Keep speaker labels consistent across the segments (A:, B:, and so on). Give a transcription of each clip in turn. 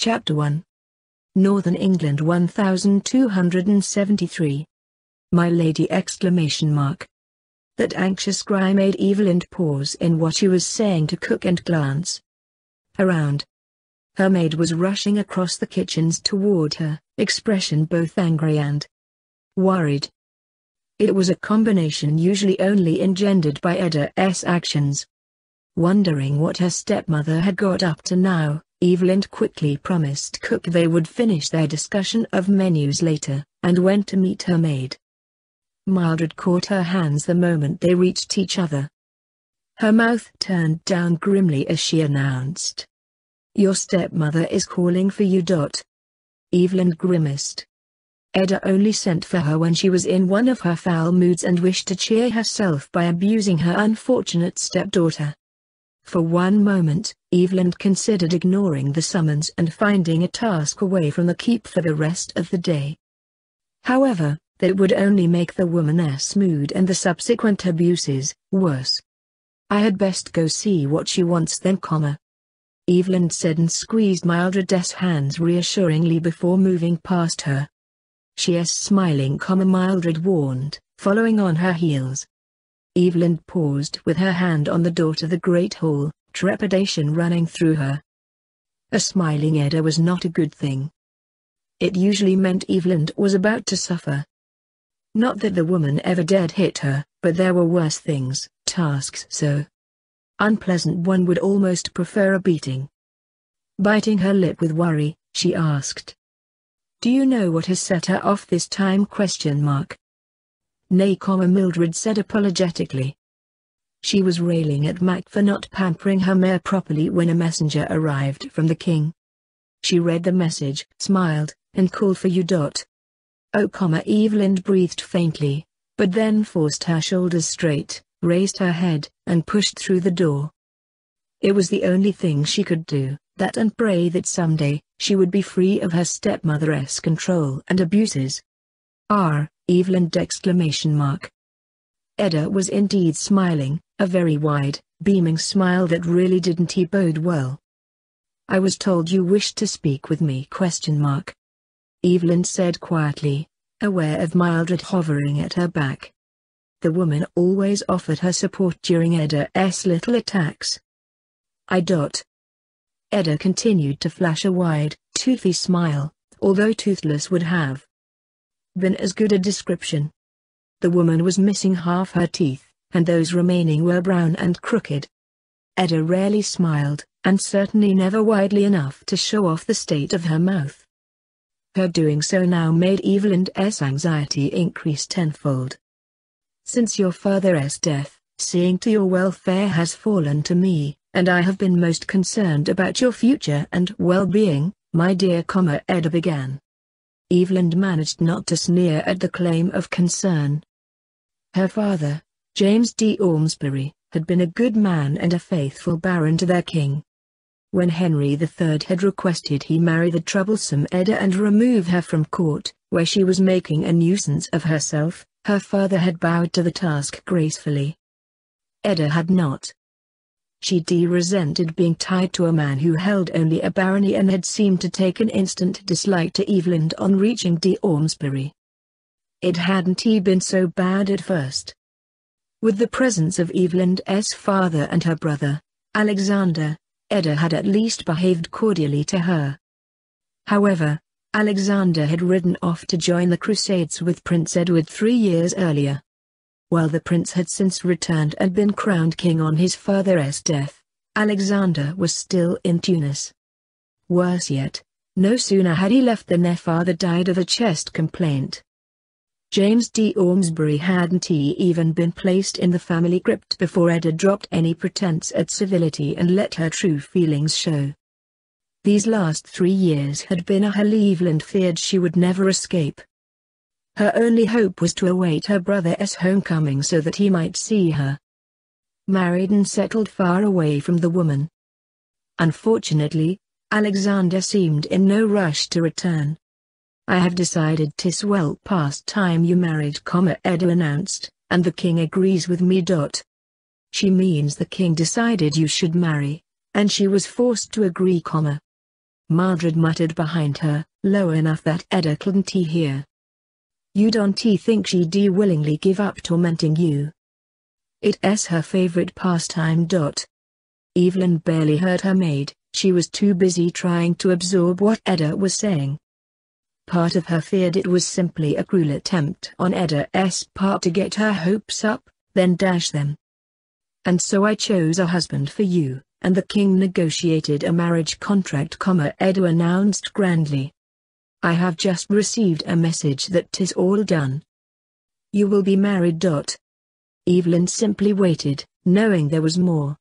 A: Chapter 1 Northern England 1273 My Lady exclamation mark That anxious cry made Evelyn pause in what she was saying to Cook and glance around. Her maid was rushing across the kitchens toward her, expression both angry and worried. It was a combination usually only engendered by Edda's actions. Wondering what her stepmother had got up to now, Evelyn quickly promised Cook they would finish their discussion of menus later, and went to meet her maid. Mildred caught her hands the moment they reached each other. Her mouth turned down grimly as she announced. Your stepmother is calling for you. Dot. Evelyn grimaced. Edda only sent for her when she was in one of her foul moods and wished to cheer herself by abusing her unfortunate stepdaughter. For one moment, Evelyn considered ignoring the summons and finding a task away from the keep for the rest of the day. However, that would only make the woman's mood and the subsequent abuses, worse. I had best go see what she wants then, comma. Evelyn said and squeezed Mildred's hands reassuringly before moving past her. She is smiling, comma Mildred warned, following on her heels. Evelyn paused with her hand on the door to the great hall, trepidation running through her. A smiling Edda was not a good thing. It usually meant Evelyn was about to suffer. Not that the woman ever dared hit her, but there were worse things, tasks so unpleasant one would almost prefer a beating. Biting her lip with worry, she asked. Do you know what has set her off this time question mark? Nay, Mildred said apologetically. She was railing at Mac for not pampering her mare properly when a messenger arrived from the king. She read the message, smiled, and called for you. Dot. Oh, comma, Evelyn breathed faintly, but then forced her shoulders straight, raised her head, and pushed through the door. It was the only thing she could do, that and pray that someday, she would be free of her stepmother's control and abuses. R. Evelyn exclamation mark. Edda was indeed smiling, a very wide, beaming smile that really didn't he bode well. I was told you wished to speak with me question mark. Evelyn said quietly, aware of Mildred hovering at her back. The woman always offered her support during Edda's little attacks. I dot. Edda continued to flash a wide, toothy smile, although toothless would have been as good a description. The woman was missing half her teeth, and those remaining were brown and crooked. Edda rarely smiled, and certainly never widely enough to show off the state of her mouth. Her doing so now made Evelyn S. anxiety increase tenfold. Since your father's death, seeing to your welfare has fallen to me, and I have been most concerned about your future and well-being, my dear, Edda began. Eveland managed not to sneer at the claim of concern. Her father, James D. Ormsbury, had been a good man and a faithful baron to their king. When Henry III had requested he marry the troublesome Edda and remove her from court, where she was making a nuisance of herself, her father had bowed to the task gracefully. Edda had not, She'd resented being tied to a man who held only a barony and had seemed to take an instant dislike to Evelyn on reaching de Ormsbury. It hadn't he been so bad at first. With the presence of Evelyn's father and her brother, Alexander, Edda had at least behaved cordially to her. However, Alexander had ridden off to join the Crusades with Prince Edward three years earlier. While the prince had since returned and been crowned king on his father's death, Alexander was still in Tunis. Worse yet, no sooner had he left than their father died of a chest complaint. James D. Ormsbury hadn't he even been placed in the family crypt before Edda dropped any pretense at civility and let her true feelings show. These last three years had been a hell, and feared she would never escape. Her only hope was to await her brother's homecoming so that he might see her. Married and settled far away from the woman. Unfortunately, Alexander seemed in no rush to return. I have decided 'tis well past time you married, comma Edo announced, and the king agrees with me. Dot. She means the king decided you should marry, and she was forced to agree, comma. Mardred muttered behind her, low enough that Edda couldn't hear. You don't think she'd willingly give up tormenting you. It's her favorite pastime. Evelyn barely heard her maid, she was too busy trying to absorb what Edda was saying. Part of her feared it was simply a cruel attempt on Edda's part to get her hopes up, then dash them. And so I chose a husband for you, and the king negotiated a marriage contract, Edda announced grandly. I have just received a message that tis all done. You will be married. Dot. Evelyn simply waited, knowing there was more.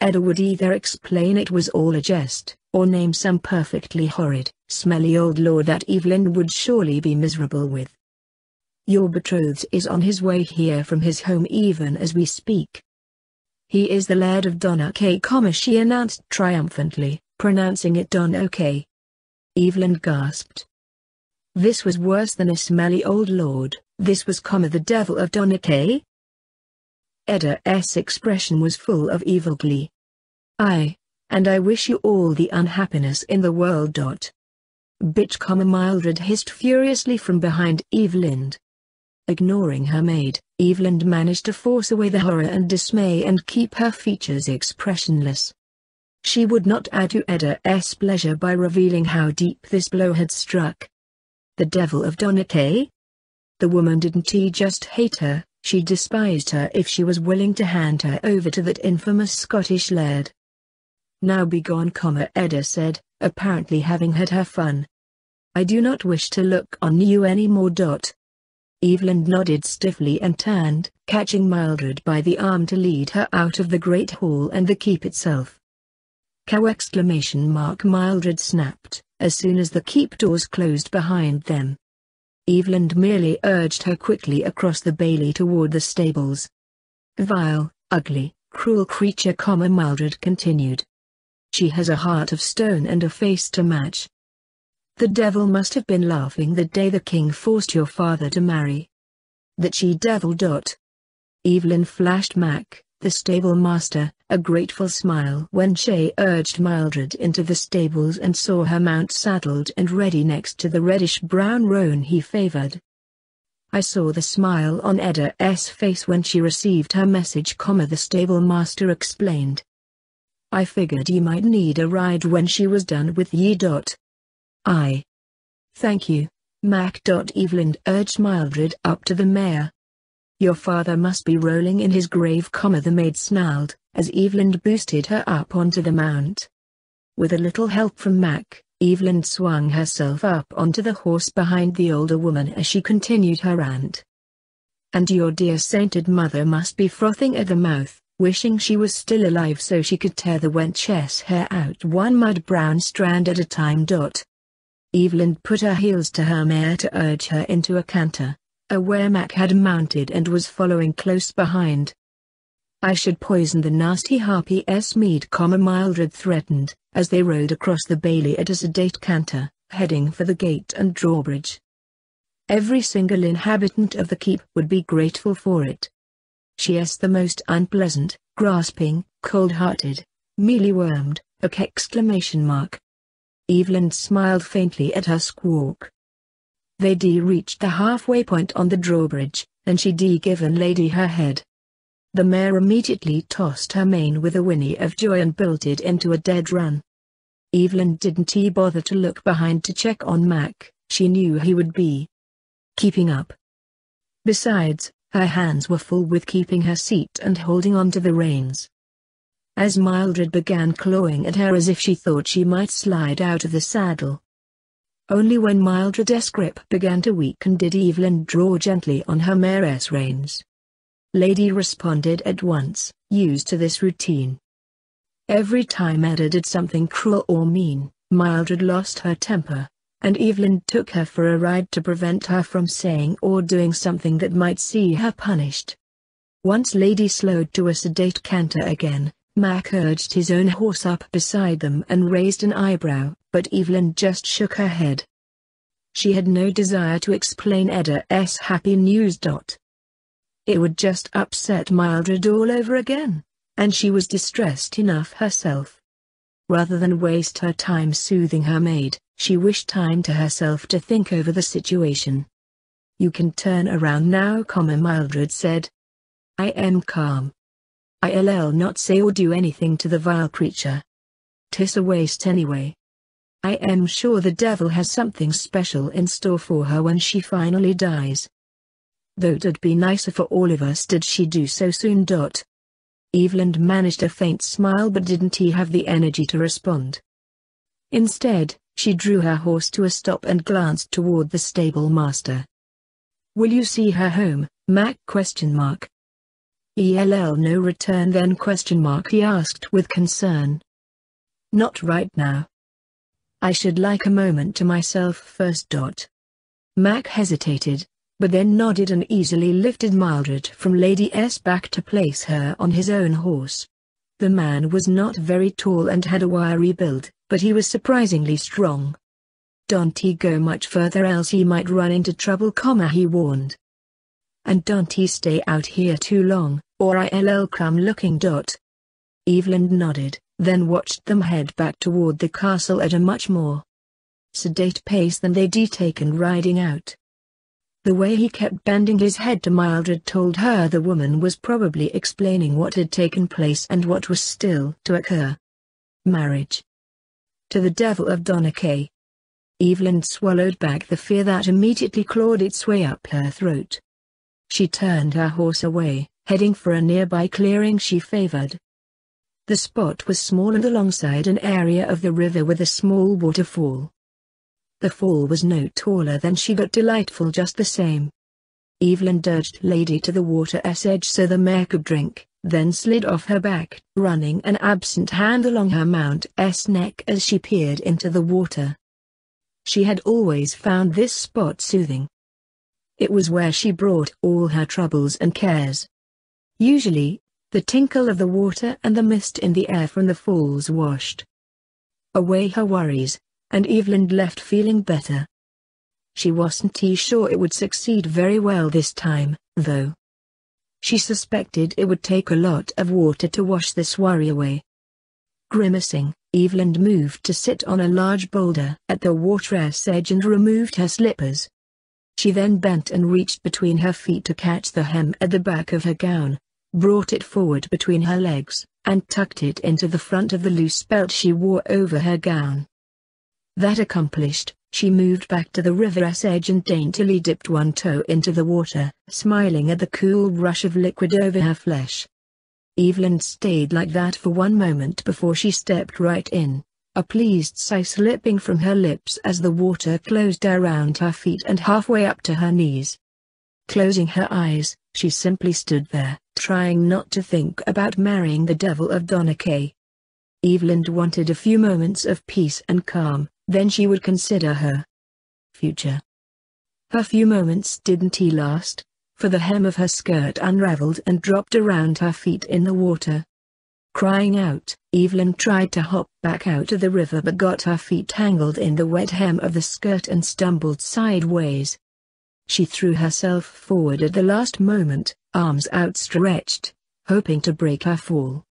A: Edda would either explain it was all a jest, or name some perfectly horrid, smelly old law that Evelyn would surely be miserable with. Your betrothed is on his way here from his home even as we speak. He is the Laird of Comma, she announced triumphantly, pronouncing it O. K. Evelyn gasped. This was worse than a smelly old lord, this was comma the devil of Donakay? Edda's expression was full of evil glee. I, and I wish you all the unhappiness in the world. Dot. Bitch, comma Mildred hissed furiously from behind Evelyn. Ignoring her maid, Evelyn managed to force away the horror and dismay and keep her features expressionless. She would not add to Edda's pleasure by revealing how deep this blow had struck. The devil of Donakay? The woman didn't he just hate her, she despised her if she was willing to hand her over to that infamous Scottish laird. Now begone, comma Edda said, apparently having had her fun. I do not wish to look on you any more. Dot. Evelyn nodded stiffly and turned, catching Mildred by the arm to lead her out of the great hall and the keep itself. Cow exclamation mark Mildred snapped, as soon as the keep doors closed behind them. Eveland merely urged her quickly across the bailey toward the stables. Vile, ugly, cruel creature, comma Mildred continued. She has a heart of stone and a face to match. The devil must have been laughing the day the king forced your father to marry. That she devil dot. Evelyn flashed Mac, the stable master, a grateful smile when Shay urged Mildred into the stables and saw her mount saddled and ready next to the reddish-brown roan he favored. I saw the smile on S face when she received her message, the stable master explained. I figured ye might need a ride when she was done with ye. Dot. I. Thank you, Mac. Evelyn urged Mildred up to the mare, your father must be rolling in his grave, the maid snarled, as Evelyn boosted her up onto the mount. With a little help from Mac, Evelyn swung herself up onto the horse behind the older woman as she continued her rant. And your dear sainted mother must be frothing at the mouth, wishing she was still alive so she could tear the wench's hair out one mud-brown strand at a time. Dot. Evelyn put her heels to her mare to urge her into a canter, a Mac had mounted and was following close behind. I should poison the nasty harpy S. Mead, Mildred threatened, as they rode across the Bailey at a sedate canter, heading for the gate and drawbridge. Every single inhabitant of the keep would be grateful for it. She is the most unpleasant, grasping, cold-hearted, mealy-wormed, exclamation mark. Evelyn smiled faintly at her squawk. They D reached the halfway point on the drawbridge, and she D given lady her head. The mare immediately tossed her mane with a whinny of joy and bolted into a dead run. Evelyn didn't e bother to look behind to check on Mac, she knew he would be keeping up. Besides, her hands were full with keeping her seat and holding on to the reins. As Mildred began clawing at her as if she thought she might slide out of the saddle, only when Mildred's grip began to weaken did Evelyn draw gently on her mare's reins. Lady responded at once, used to this routine. Every time Edda did something cruel or mean, Mildred lost her temper, and Evelyn took her for a ride to prevent her from saying or doing something that might see her punished. Once Lady slowed to a sedate canter again, Mac urged his own horse up beside them and raised an eyebrow but Evelyn just shook her head. She had no desire to explain Edda's happy news. It would just upset Mildred all over again, and she was distressed enough herself. Rather than waste her time soothing her maid, she wished time to herself to think over the situation. You can turn around now, comma Mildred said. I am calm. I'll not say or do anything to the vile creature. Tis a waste anyway. I am sure the devil has something special in store for her when she finally dies. Though it'd be nicer for all of us did she do so soon. Dot. Evelyn managed a faint smile but didn't he have the energy to respond. Instead, she drew her horse to a stop and glanced toward the stable master. Will you see her home, Mac question mark. ELL no return then question mark he asked with concern. Not right now. I should like a moment to myself first. Dot. Mac hesitated, but then nodded and easily lifted Mildred from Lady S back to place her on his own horse. The man was not very tall and had a wiry build, but he was surprisingly strong. Don't he go much further else he might run into trouble, comma he warned. And don't he stay out here too long, or I'll come looking. Dot. Evelyn nodded then watched them head back toward the castle at a much more sedate pace than they'd taken riding out. The way he kept bending his head to Mildred told her the woman was probably explaining what had taken place and what was still to occur. Marriage. To the devil of Donna Kay. Evelyn swallowed back the fear that immediately clawed its way up her throat. She turned her horse away, heading for a nearby clearing she favored. The spot was small and alongside an area of the river with a small waterfall. The fall was no taller than she but delightful just the same. Evelyn urged Lady to the water's edge so the mare could drink, then slid off her back, running an absent hand along her mount's neck as she peered into the water. She had always found this spot soothing. It was where she brought all her troubles and cares. Usually, the tinkle of the water and the mist in the air from the falls washed away her worries, and Evelyn left feeling better. She wasn't sure it would succeed very well this time, though. She suspected it would take a lot of water to wash this worry away. Grimacing, Evelyn moved to sit on a large boulder at the water's edge and removed her slippers. She then bent and reached between her feet to catch the hem at the back of her gown, brought it forward between her legs, and tucked it into the front of the loose belt she wore over her gown. That accomplished, she moved back to the river's edge and daintily dipped one toe into the water, smiling at the cool rush of liquid over her flesh. Evelyn stayed like that for one moment before she stepped right in, a pleased sigh slipping from her lips as the water closed around her feet and halfway up to her knees. Closing her eyes, she simply stood there, trying not to think about marrying the devil of Donakay. Evelyn wanted a few moments of peace and calm, then she would consider her future. Her few moments didn't he last, for the hem of her skirt unraveled and dropped around her feet in the water. Crying out, Evelyn tried to hop back out of the river but got her feet tangled in the wet hem of the skirt and stumbled sideways. She threw herself forward at the last moment, arms outstretched, hoping to break her fall.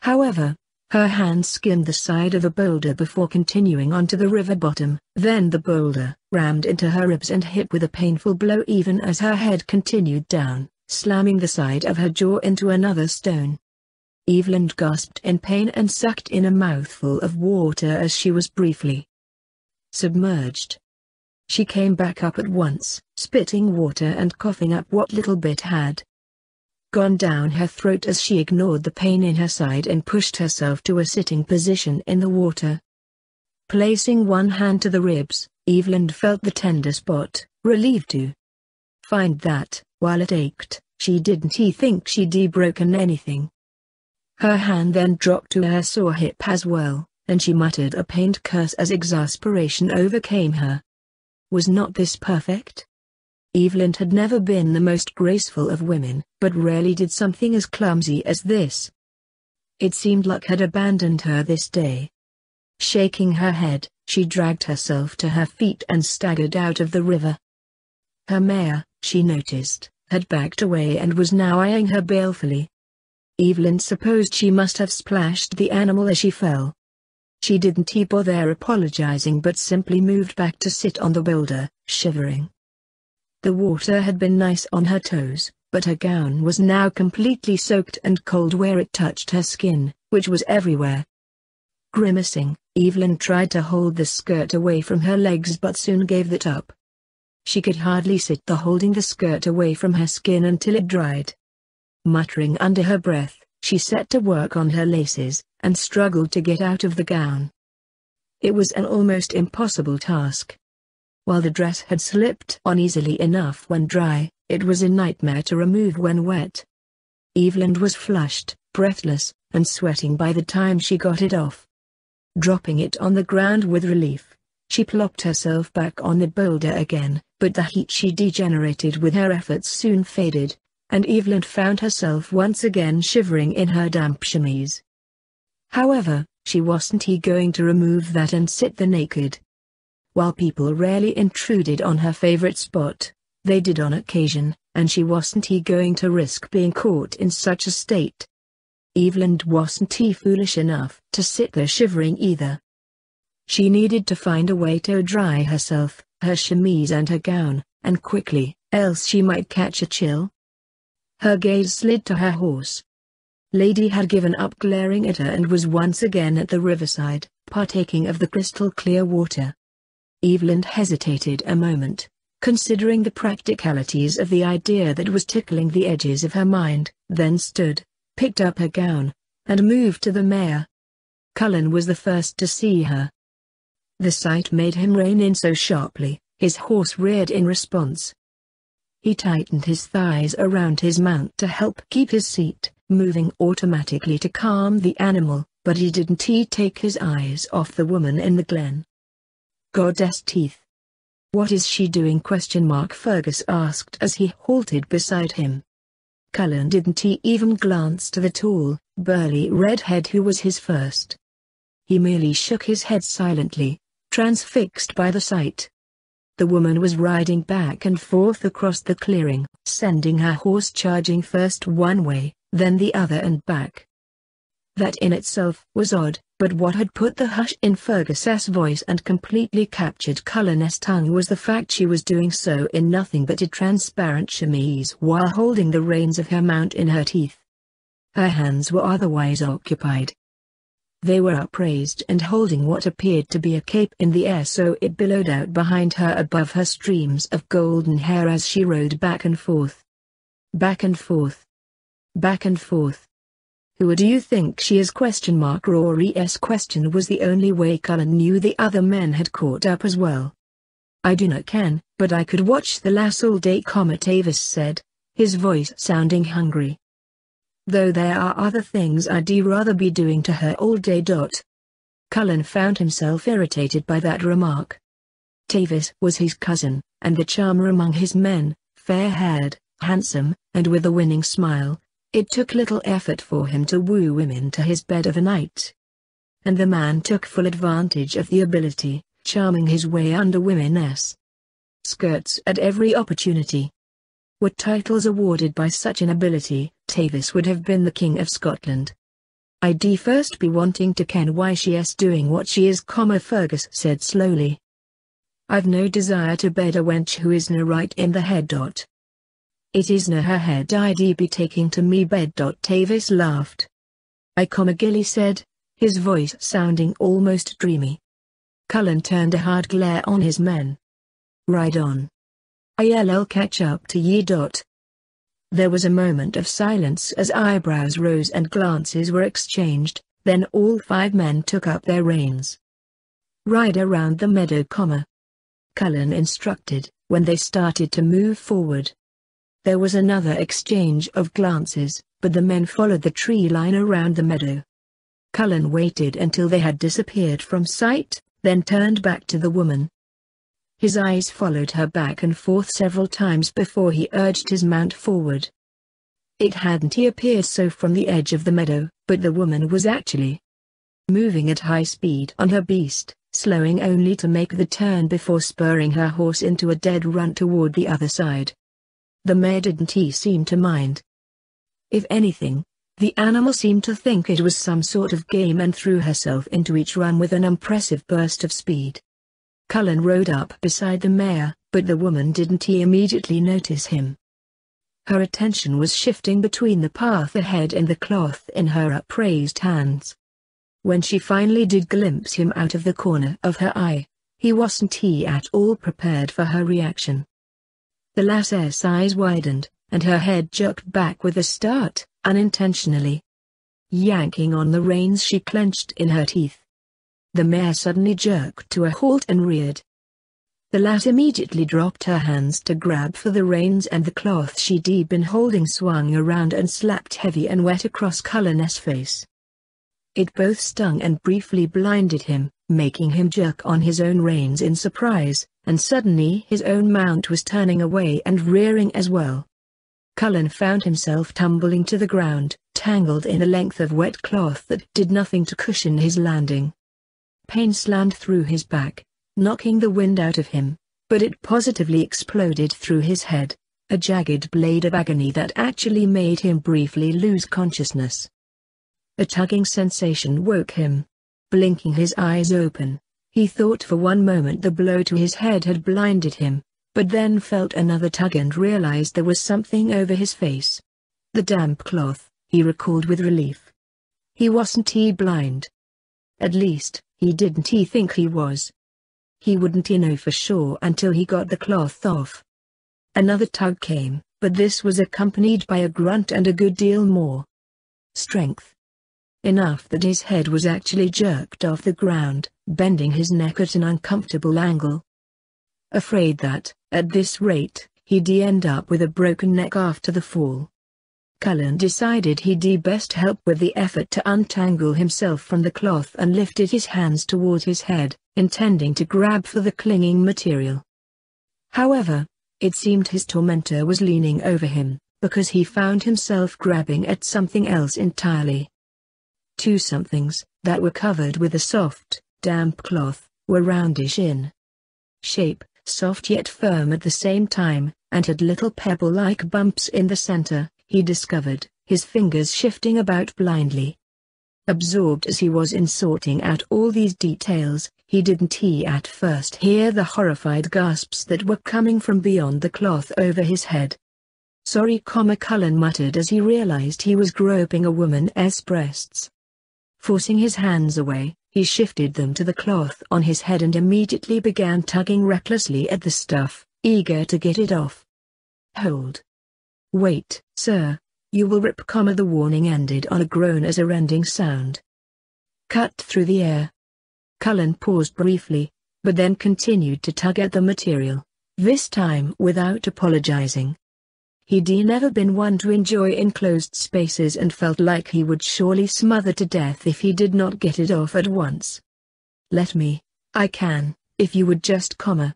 A: However, her hand skimmed the side of a boulder before continuing onto the river bottom. Then the boulder rammed into her ribs and hip with a painful blow even as her head continued down, slamming the side of her jaw into another stone. Evelyn gasped in pain and sucked in a mouthful of water as she was briefly submerged. She came back up at once, spitting water and coughing up what little bit had gone down her throat as she ignored the pain in her side and pushed herself to a sitting position in the water. Placing one hand to the ribs, Evelyn felt the tender spot, relieved to find that, while it ached, she didn't he think she'd broken anything. Her hand then dropped to her sore hip as well, and she muttered a pained curse as exasperation overcame her. Was not this perfect? Evelyn had never been the most graceful of women, but rarely did something as clumsy as this. It seemed luck had abandoned her this day. Shaking her head, she dragged herself to her feet and staggered out of the river. Her mare, she noticed, had backed away and was now eyeing her balefully. Evelyn supposed she must have splashed the animal as she fell, she didn't he bother apologizing but simply moved back to sit on the boulder, shivering. The water had been nice on her toes, but her gown was now completely soaked and cold where it touched her skin, which was everywhere. Grimacing, Evelyn tried to hold the skirt away from her legs but soon gave that up. She could hardly sit the holding the skirt away from her skin until it dried. Muttering under her breath, she set to work on her laces, and struggled to get out of the gown. It was an almost impossible task. While the dress had slipped on easily enough when dry, it was a nightmare to remove when wet. Evelyn was flushed, breathless, and sweating by the time she got it off. Dropping it on the ground with relief, she plopped herself back on the boulder again, but the heat she degenerated with her efforts soon faded, and Evelyn found herself once again shivering in her damp chemise. However, she wasn't he going to remove that and sit there naked. While people rarely intruded on her favorite spot, they did on occasion, and she wasn't he going to risk being caught in such a state. Evelyn wasn't he foolish enough to sit there shivering either. She needed to find a way to dry herself, her chemise and her gown, and quickly, else she might catch a chill. Her gaze slid to her horse. Lady had given up glaring at her and was once again at the riverside, partaking of the crystal clear water. Evelyn hesitated a moment, considering the practicalities of the idea that was tickling the edges of her mind, then stood, picked up her gown, and moved to the mare. Cullen was the first to see her. The sight made him rein in so sharply, his horse reared in response. He tightened his thighs around his mount to help keep his seat, moving automatically to calm the animal, but he didn't he take his eyes off the woman in the glen. Goddess teeth. What is she doing question mark Fergus asked as he halted beside him. Cullen didn't he even glance to the tall, burly redhead who was his first. He merely shook his head silently, transfixed by the sight. The woman was riding back and forth across the clearing, sending her horse charging first one way, then the other and back. That in itself was odd, but what had put the hush in Fergus's voice and completely captured Cullen's tongue was the fact she was doing so in nothing but a transparent chemise while holding the reins of her mount in her teeth. Her hands were otherwise occupied, they were upraised and holding what appeared to be a cape in the air so it billowed out behind her above her streams of golden hair as she rode back and forth. Back and forth. Back and forth. Who do you think she is? Question mark Rory's question was the only way Cullen knew the other men had caught up as well. I do not can, but I could watch the lass all day, Comet Avis said, his voice sounding hungry though there are other things I'd rather be doing to her all day. Cullen found himself irritated by that remark. Tavis was his cousin, and the charmer among his men, fair-haired, handsome, and with a winning smile, it took little effort for him to woo women to his bed of a night. And the man took full advantage of the ability, charming his way under women's skirts at every opportunity were titles awarded by such an ability, Tavis would have been the King of Scotland. I'd first be wanting to ken why she is doing what she is, comma Fergus said slowly. I've no desire to bed a wench who is no right in the head. Dot. It is no her head I'd be taking to me bed. Dot. Tavis laughed. I comma Gilly said, his voice sounding almost dreamy. Cullen turned a hard glare on his men. Ride on. I'll catch up to ye. Dot. There was a moment of silence as eyebrows rose and glances were exchanged, then all five men took up their reins. Ride around the meadow, comma. Cullen instructed, when they started to move forward. There was another exchange of glances, but the men followed the tree line around the meadow. Cullen waited until they had disappeared from sight, then turned back to the woman, his eyes followed her back and forth several times before he urged his mount forward. It hadn't he appeared so from the edge of the meadow, but the woman was actually moving at high speed on her beast, slowing only to make the turn before spurring her horse into a dead run toward the other side. The mare didn't he seem to mind. If anything, the animal seemed to think it was some sort of game and threw herself into each run with an impressive burst of speed. Cullen rode up beside the mare, but the woman didn't immediately notice him. Her attention was shifting between the path ahead and the cloth in her upraised hands. When she finally did glimpse him out of the corner of her eye, he wasn't he at all prepared for her reaction. The lass's eyes widened, and her head jerked back with a start, unintentionally. Yanking on the reins she clenched in her teeth. The mare suddenly jerked to a halt and reared. The lass immediately dropped her hands to grab for the reins and the cloth she'd been holding swung around and slapped heavy and wet across Cullen's face. It both stung and briefly blinded him, making him jerk on his own reins in surprise, and suddenly his own mount was turning away and rearing as well. Cullen found himself tumbling to the ground, tangled in a length of wet cloth that did nothing to cushion his landing. Pain slammed through his back, knocking the wind out of him, but it positively exploded through his head, a jagged blade of agony that actually made him briefly lose consciousness. A tugging sensation woke him. Blinking his eyes open, he thought for one moment the blow to his head had blinded him, but then felt another tug and realized there was something over his face. The damp cloth, he recalled with relief. He wasn't he blind. At least, he didn't he think he was. He wouldn't he know for sure until he got the cloth off. Another tug came, but this was accompanied by a grunt and a good deal more strength. Enough that his head was actually jerked off the ground, bending his neck at an uncomfortable angle. Afraid that, at this rate, he'd end up with a broken neck after the fall. Cullen decided he'd best help with the effort to untangle himself from the cloth and lifted his hands toward his head, intending to grab for the clinging material. However, it seemed his tormentor was leaning over him, because he found himself grabbing at something else entirely. Two somethings, that were covered with a soft, damp cloth, were roundish in shape, soft yet firm at the same time, and had little pebble-like bumps in the center, he discovered, his fingers shifting about blindly. Absorbed as he was in sorting out all these details, he didn't he at first hear the horrified gasps that were coming from beyond the cloth over his head. Sorry, comma Cullen muttered as he realized he was groping a woman's breasts. Forcing his hands away, he shifted them to the cloth on his head and immediately began tugging recklessly at the stuff, eager to get it off. Hold. Wait, sir. You will rip, comma the warning ended on a groan as a rending sound. Cut through the air. Cullen paused briefly, but then continued to tug at the material, this time without apologizing. He'd never been one to enjoy enclosed spaces and felt like he would surely smother to death if he did not get it off at once. Let me, I can, if you would just comma.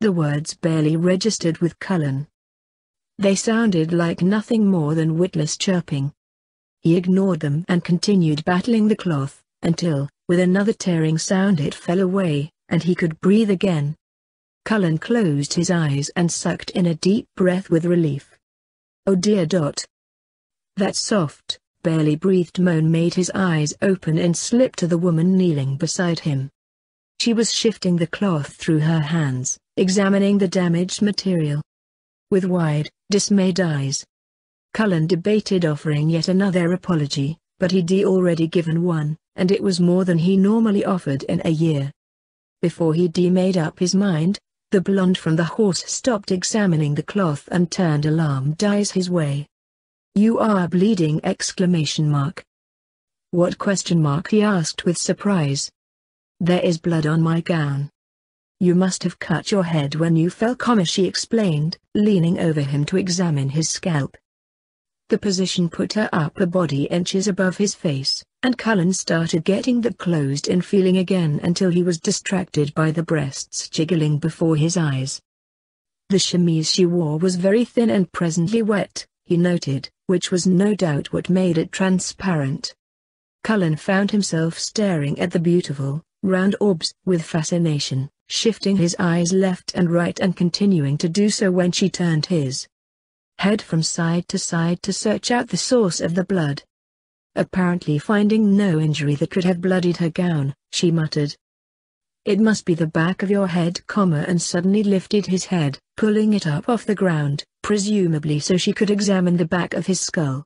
A: The words barely registered with Cullen, they sounded like nothing more than witless chirping. He ignored them and continued battling the cloth, until, with another tearing sound it fell away, and he could breathe again. Cullen closed his eyes and sucked in a deep breath with relief. Oh dear Dot! That soft, barely breathed moan made his eyes open and slip to the woman kneeling beside him. She was shifting the cloth through her hands, examining the damaged material with wide, dismayed eyes. Cullen debated offering yet another apology, but he'd already given one, and it was more than he normally offered in a year. Before he'd made up his mind, the blonde from the horse stopped examining the cloth and turned alarmed eyes his way. You are bleeding exclamation mark. What question mark he asked with surprise. There is blood on my gown. You must have cut your head when you fell, comma she explained, leaning over him to examine his scalp. The position put her upper body inches above his face, and Cullen started getting that closed in feeling again until he was distracted by the breasts jiggling before his eyes. The chemise she wore was very thin and presently wet, he noted, which was no doubt what made it transparent. Cullen found himself staring at the beautiful, round orbs with fascination shifting his eyes left and right and continuing to do so when she turned his head from side to side to search out the source of the blood. Apparently finding no injury that could have bloodied her gown, she muttered. It must be the back of your head, comma, and suddenly lifted his head, pulling it up off the ground, presumably so she could examine the back of his skull.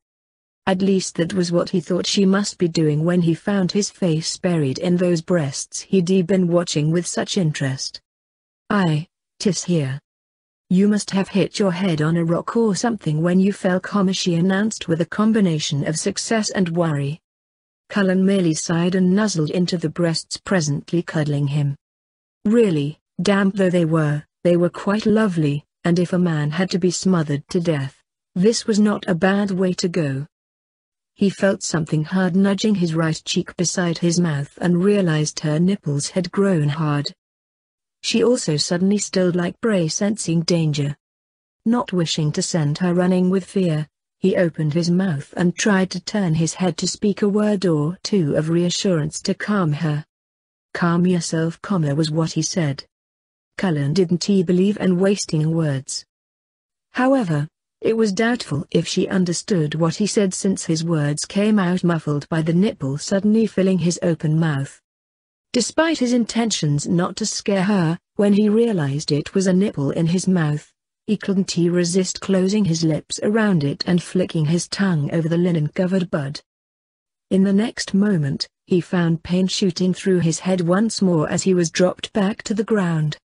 A: At least that was what he thought she must be doing when he found his face buried in those breasts he'd been watching with such interest. I, tis here. You must have hit your head on a rock or something when you fell, comma she announced with a combination of success and worry. Cullen merely sighed and nuzzled into the breasts presently cuddling him. Really, damp though they were, they were quite lovely, and if a man had to be smothered to death, this was not a bad way to go. He felt something hard nudging his right cheek beside his mouth and realized her nipples had grown hard. She also suddenly stilled like Bray sensing danger. Not wishing to send her running with fear, he opened his mouth and tried to turn his head to speak a word or two of reassurance to calm her. Calm yourself, comma was what he said. Cullen didn't he believe in wasting words. However, it was doubtful if she understood what he said since his words came out muffled by the nipple suddenly filling his open mouth. Despite his intentions not to scare her, when he realized it was a nipple in his mouth, he couldn't he resist closing his lips around it and flicking his tongue over the linen-covered bud. In the next moment, he found pain shooting through his head once more as he was dropped back to the ground.